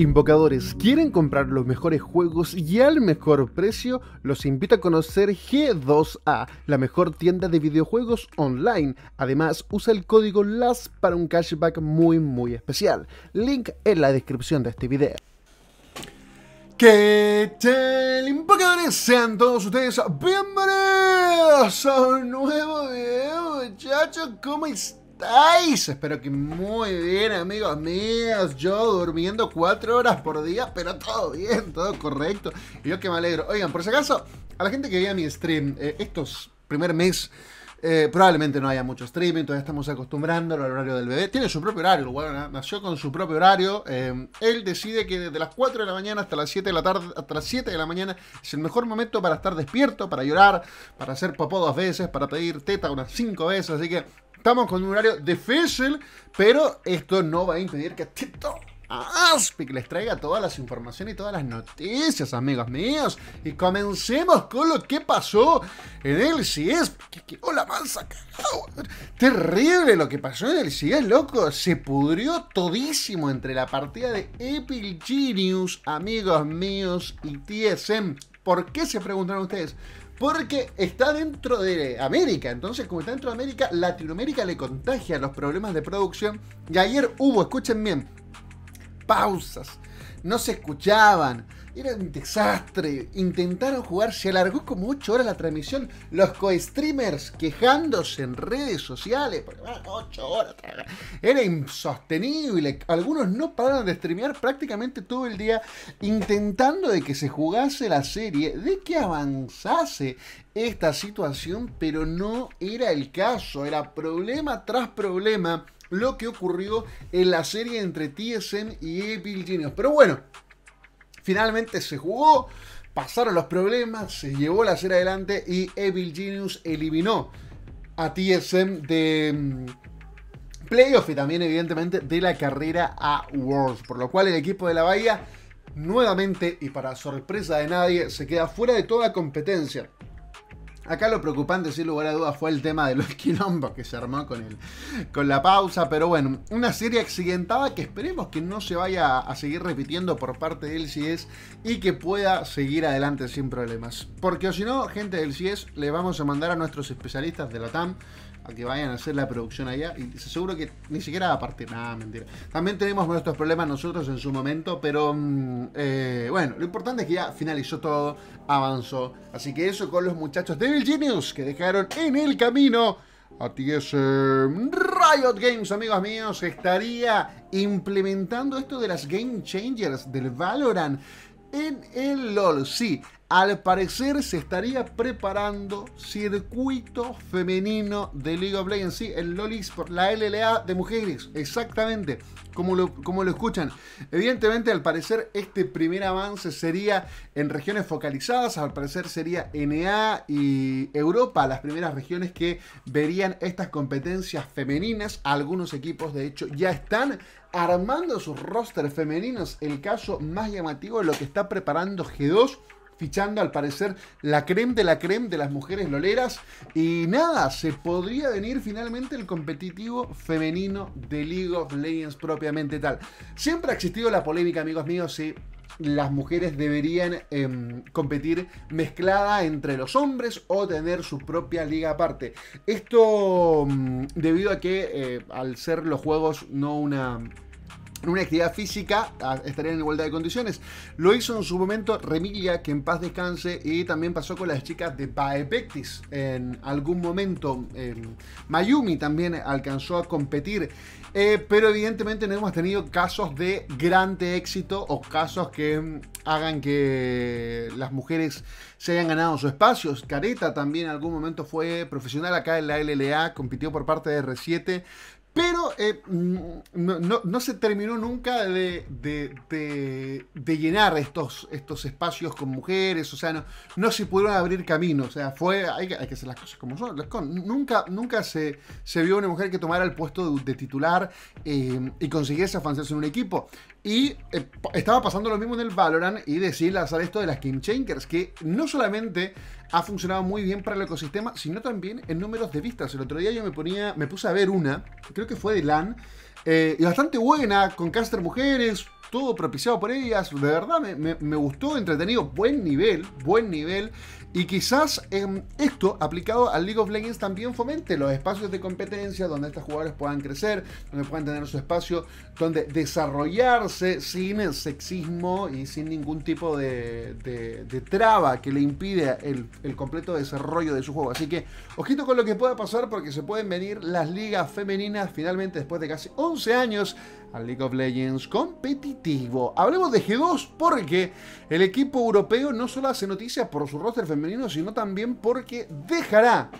Invocadores, ¿quieren comprar los mejores juegos y al mejor precio? Los invito a conocer G2A, la mejor tienda de videojuegos online. Además, usa el código LAS para un cashback muy muy especial. Link en la descripción de este video. Que tal, invocadores? Sean todos ustedes bienvenidos a un nuevo video, muchachos. ¿Cómo están? Ay, Espero que muy bien, amigos míos. Yo durmiendo cuatro horas por día, pero todo bien, todo correcto. Y yo que me alegro. Oigan, por si acaso, a la gente que veía mi stream, eh, estos primer mes. Eh, probablemente no haya mucho streaming, todavía estamos acostumbrando al horario del bebé. Tiene su propio horario, bueno, ¿eh? nació con su propio horario. él decide que desde las 4 de la mañana hasta las 7 de la tarde, hasta las 7 de la mañana es el mejor momento para estar despierto, para llorar, para hacer popó dos veces, para pedir teta unas 5 veces. Así que Estamos con un horario difícil, pero esto no va a impedir que Tito Aspic les traiga todas las informaciones y todas las noticias, amigos míos. Y comencemos con lo que pasó en el CIES. la mansa! Terrible lo que pasó en el es loco. Se pudrió todísimo entre la partida de Epic Genius, amigos míos, y TSM. ¿Por qué se preguntaron ustedes? Porque está dentro de América. Entonces, como está dentro de América, Latinoamérica le contagia los problemas de producción. Y ayer hubo, escuchen bien, pausas. No se escuchaban era un desastre. Intentaron jugar, se alargó como 8 horas la transmisión. Los co-streamers quejándose en redes sociales, porque 8 horas. Era insostenible. Algunos no pararon de streamear prácticamente todo el día intentando de que se jugase la serie, de que avanzase esta situación, pero no era el caso. Era problema tras problema lo que ocurrió en la serie entre TSM y Evil Genius. Pero bueno, Finalmente se jugó, pasaron los problemas, se llevó la serie adelante y Evil Genius eliminó a TSM de mm, playoff y también evidentemente de la carrera a Worlds, por lo cual el equipo de la Bahía nuevamente y para sorpresa de nadie se queda fuera de toda competencia. Acá lo preocupante, sin lugar a dudas, fue el tema de los quilombos que se armó con, con la pausa. Pero bueno, una serie accidentada que esperemos que no se vaya a seguir repitiendo por parte del CIES y que pueda seguir adelante sin problemas. Porque o si no, gente del CIES, le vamos a mandar a nuestros especialistas de la TAM que vayan a hacer la producción allá. Y seguro que ni siquiera va a partir. Nada, mentira. También tenemos nuestros problemas nosotros en su momento, pero mm, eh, bueno, lo importante es que ya finalizó todo, avanzó. Así que eso con los muchachos de Genius que dejaron en el camino. A ti mm, Riot Games, amigos míos, estaría implementando esto de las Game Changers del Valorant en el LOL. Sí, al parecer se estaría preparando circuito femenino de League of Legends, sí, el por la LLA de mujeres, exactamente, como lo, como lo escuchan. Evidentemente, al parecer, este primer avance sería en regiones focalizadas, al parecer sería NA y Europa, las primeras regiones que verían estas competencias femeninas. Algunos equipos, de hecho, ya están armando sus rosters femeninos. El caso más llamativo es lo que está preparando G2 fichando al parecer la creme de la creme de las mujeres loleras. Y nada, se podría venir finalmente el competitivo femenino de League of Legends propiamente tal. Siempre ha existido la polémica, amigos míos, si las mujeres deberían em, competir mezclada entre los hombres o tener su propia liga aparte. Esto mm, debido a que eh, al ser los juegos no una en una actividad física, estaría en igualdad de condiciones. Lo hizo en su momento Remilla, que en paz descanse, y también pasó con las chicas de paepectis en algún momento. Em, Mayumi también alcanzó a competir, eh, pero evidentemente no hemos tenido casos de grande éxito o casos que em, hagan que las mujeres se hayan ganado su espacio Careta también en algún momento fue profesional acá en la LLA, compitió por parte de R7, pero eh, mm, no, se terminó nunca de, llenar estos, estos espacios con mujeres, o sea, no, se pudieron abrir caminos, o sea, fue, hay, que hacer las cosas como son, nunca, nunca se, se vio una mujer que tomara el puesto de, titular eh, y consiguiese avanzarse en un equipo. Y eh, estaba pasando lo mismo en el Valorant y decirles lanzar esto de las Game Changers, que no solamente ha funcionado muy bien para el ecosistema, sino también en números de vistas. El otro día yo me ponía, me puse a ver una, creo que fue de LAN, eh, y bastante buena, con caster mujeres, todo propiciado por ellas. De verdad, me, gustó, entretenido, buen nivel, buen nivel. Y quizás em, esto aplicado al League of Legends también fomente los espacios de competencia donde estas jugadoras puedan crecer, donde puedan tener su espacio, donde desarrollarse sin sexismo y sin ningún tipo de, de, traba que le impida el, el, completo desarrollo de su juego. Así que ojito con lo que pueda pasar porque se pueden venir las ligas femeninas finalmente después de casi 11 años al League of Legends competitivo. Hablemos de G2 porque el equipo europeo no solo hace noticias por su roster femenino, sino también porque dejará,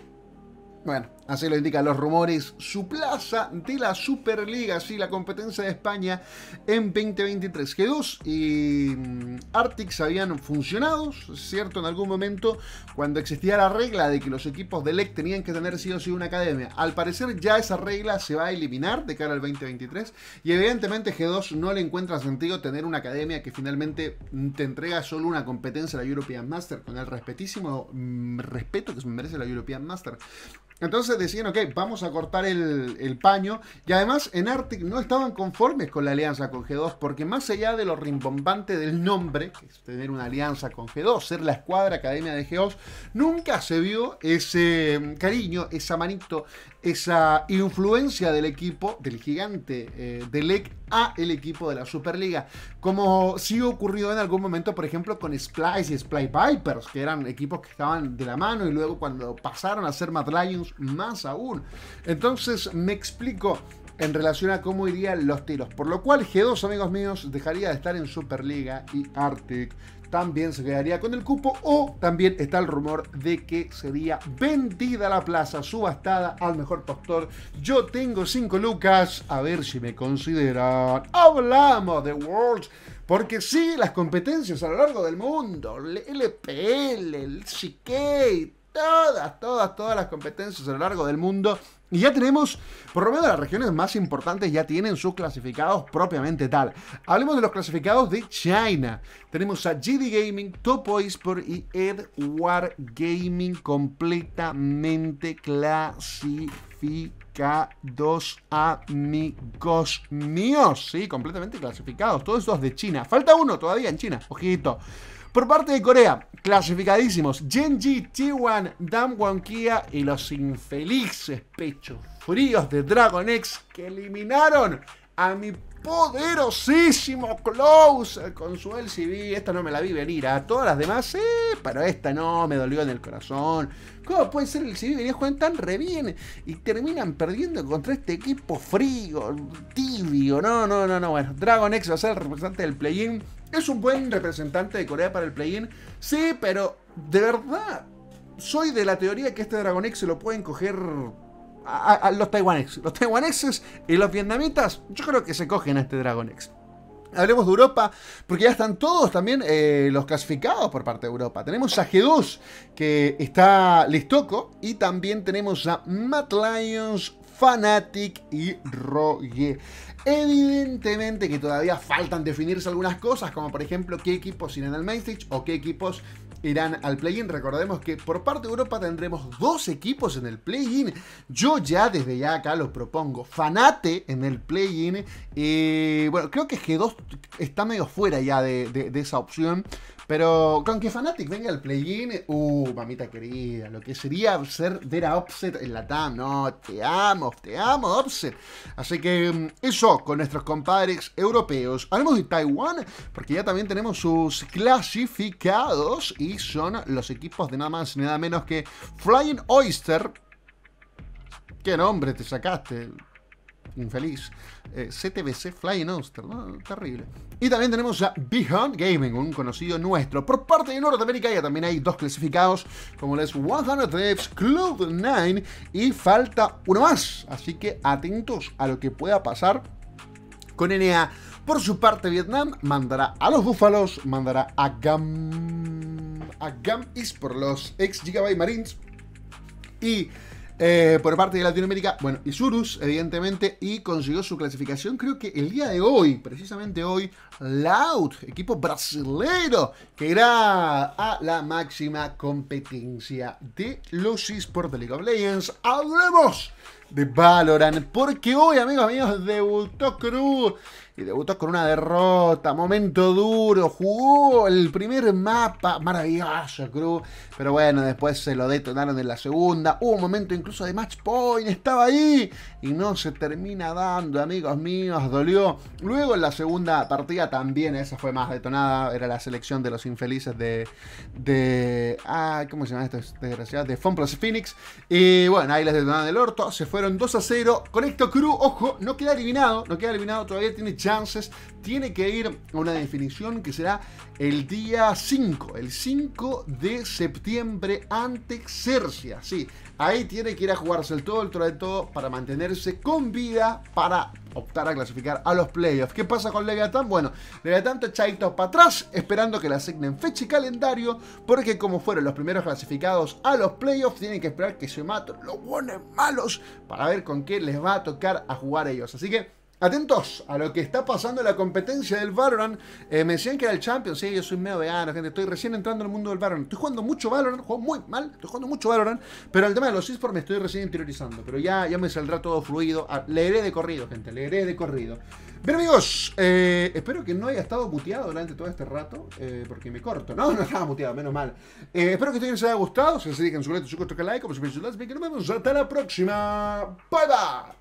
bueno, Así lo indican los rumores. Su plaza de la Superliga, sí, la competencia de España en 2023. G2 y mm, se habían funcionado, ¿cierto? En algún momento, cuando existía la regla de que los equipos de LEC tenían que tener sí o sí una academia. Al parecer, ya esa regla se va a eliminar de cara al 2023. Y evidentemente, G2 no le encuentra sentido tener una academia que finalmente mm, te entrega solo una competencia a la European Master, con el respetísimo mm, respeto que se merece la European Master. Entonces decían, ok, vamos a cortar el, paño. Y además en Arctic no estaban conformes con la alianza con G2, porque más allá de lo rimbombante del nombre, que es tener una alianza con G2, ser la escuadra academia de G2, nunca se vio ese mm, cariño, esa manito, esa influencia del equipo, del gigante eh, del a el equipo de la Superliga. Como sí ocurrió en algún momento, por ejemplo, con Splice y Splice Vipers, que eran equipos que estaban de la mano y luego cuando pasaron a ser Mad Lions, más aún. Entonces, me explico en relación a cómo irían los tiros. Por lo cual, G2, amigos míos, dejaría de estar en Superliga y Arctic también se quedaría con el cupo o también está el rumor de que sería vendida la plaza, subastada al mejor postor. Yo tengo 5 lucas, a ver si me consideran. Hablamos de Worlds. Porque sí, las competencias a lo largo del mundo, el LPL, el CK, todas, todas, todas las competencias a lo largo del mundo. Y ya tenemos, por lo menos las regiones más importantes ya tienen sus clasificados propiamente tal. Hablemos de los clasificados de China. Tenemos a GD Gaming, Topo Esport y Edward Gaming completamente clasificados, amigos míos. Sí, completamente clasificados. Todos estos de China. Falta uno todavía en China. Ojito. Por parte de Corea, clasificadísimos, Genji, T1, Damwon Kia y los infelices pechos fríos de Dragon X que eliminaron a mi poderosísimo Close con su LCB. Esta no me la vi venir. A ¿ah? todas las demás, pero esta no, me dolió en el corazón. ¿Cómo puede ser el LCB? venía juegan tan re bien y terminan perdiendo contra este equipo frío, tibio. No, no, no, no. Bueno, Dragon X va a ser el representante del play-in. Es un buen representante de Corea para el play-in. Sí, pero de verdad, soy de la teoría que este Dragon se lo pueden coger a, los taiwaneses. Los taiwaneses y los vietnamitas, yo creo que se cogen a este Dragon Hablemos de Europa, porque ya están todos también eh, los clasificados por parte de Europa. Tenemos a G2, que está Listoco, y también tenemos a Matt Lions Fanatic y Rogue. Evidentemente que todavía faltan definirse algunas cosas, como por ejemplo qué equipos irán al main o qué equipos irán al play-in. Recordemos que por parte de Europa tendremos dos equipos en el play-in. Yo ya desde ya acá lo propongo. Fanate en el play-in. Eh, bueno, creo que G2 está medio fuera ya de esa opción. Pero con que Fnatic venga al play-in, uh, mamita querida, lo que sería ser de a Offset en la TAM, no, te amo, te amo, Offset. Así que mm, eso, con nuestros compadres europeos. Hablamos de Taiwán, porque ya también tenemos sus clasificados y son los equipos de nada más nada menos que Flying Oyster. ¿Qué nombre te sacaste? infeliz. Eh, CTBC Flying Monster, Terrible. Y también tenemos a Beyond Gaming, un conocido nuestro. Por parte de Norteamérica ya también hay dos clasificados, como les 100 Thieves, Club 9 y falta uno más. Así que atentos a lo que pueda pasar con NA. Por su parte, Vietnam mandará a los Búfalos, mandará a Gam... a Gam East por los ex Gigabyte Marines y eh, por parte de Latinoamérica, bueno, Isurus, evidentemente, y consiguió su clasificación, creo que el día de hoy, precisamente hoy, Loud, equipo brasilero, que irá a la máxima competencia de los eSports de League of Legends. ¡Hablemos! de Valorant. Porque hoy, amigos míos, debutó Cruz y debutó con una derrota, momento duro, jugó el primer mapa, maravilloso Cruz, pero bueno, después se lo detonaron en la segunda, hubo un momento incluso de match point, estaba ahí y no se termina dando, amigos míos, dolió. Luego en la segunda partida también, esa fue más detonada, era la selección de los infelices de, de ah, ¿cómo se llama esto? Este desgraciado, de Fomplos Phoenix. Y bueno, ahí les detonaron el orto, se fueron 2 a 0, esto Cruz, ojo, no queda eliminado, no queda eliminado, todavía tiene tiene que ir a una definición que será el día 5, el 5 de septiembre ante Exercia. Sí, ahí tiene que ir a jugarse el todo, el todo, todo para mantenerse con vida para optar a clasificar a los playoffs. ¿Qué pasa con Leviatán? Bueno, Leviatán está echadito para atrás, esperando que le asignen fecha y calendario, porque como fueron los primeros clasificados a los playoffs, tienen que esperar que se maten los buenos malos para ver con qué les va a tocar a jugar ellos. Así que Atentos a lo que está pasando en la competencia del Valorant. Eh, me decían que era el Champions. Sí, yo soy medio vegano, gente. Estoy recién entrando En el mundo del Valorant. Estoy jugando mucho Valorant. Juego muy mal. Estoy jugando mucho Valorant. Pero el tema de los esports me estoy recién interiorizando. Pero ya, ya me saldrá todo fluido. Ah, leeré de corrido, gente. Leeré de corrido. Bien, amigos. Eh, espero que no haya estado muteado durante todo este rato. Eh, porque me corto. No, no estaba muteado. Menos mal. espero que este video les haya gustado. Si les dedican su su like. Como siempre, like. Nos vemos hasta la próxima. Bye, bye.